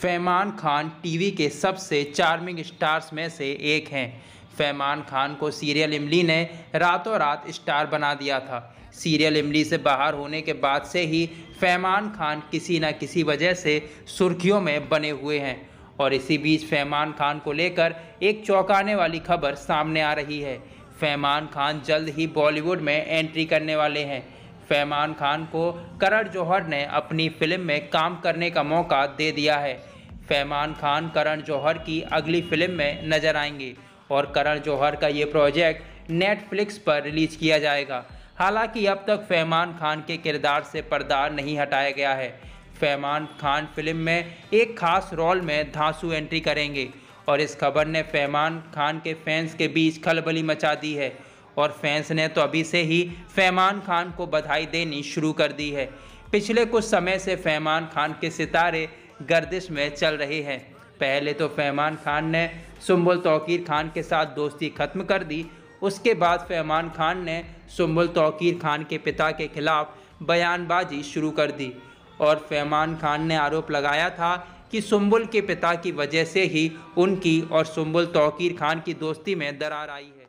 फैमान Khan TV के सबसे charming stars में से एक हैं फैमान खान को सीरियल इमली ने रातों रात स्टार बना दिया था सीरियल इमली से बाहर होने के बाद से ही फैमान खान किसी न किसी वजह से सुर्खियों में बने हुए हैं और इसी बीच फैमान खान को लेकर एक चौंकाने वाली खबर सामने आ रही है फैमान खान जल्द ही बॉलीवुड में एंट्री करने वाले हैं फैमान खान को करण जौहर ने अपनी फिल्म में काम करने का मौका दे दिया है फैमान खान करण जौहर की अगली फिल्म में नजर आएंगे और करण जौहर का ये प्रोजेक्ट नेटफ्लिक्स पर रिलीज किया जाएगा हालांकि अब तक फैमान खान के किरदार से पर्दा नहीं हटाया गया है फैमान खान फिल्म में एक खास रोल में धांसू एंट्री करेंगे और इस खबर ने फैमान खान के फैंस के बीच खलबली मचा दी है और फैंस ने तो अभी से ही फैमान खान को बधाई देनी शुरू कर दी है पिछले कुछ समय से फैमान खान के सितारे गर्दिश में चल रहे हैं पहले तो फैमान खान ने सुम्बुल तोकीर खान के साथ दोस्ती खत्म कर दी उसके बाद फैमान खान ने सुम्बुल तोकीर खान के पिता के खिलाफ बयानबाजी शुरू कर दी और फैमान खान ने आरोप लगाया था कि सुम्बुल के पिता की वजह से ही उनकी और सुम्बुल तोकीर खान की दोस्ती में दरार आई है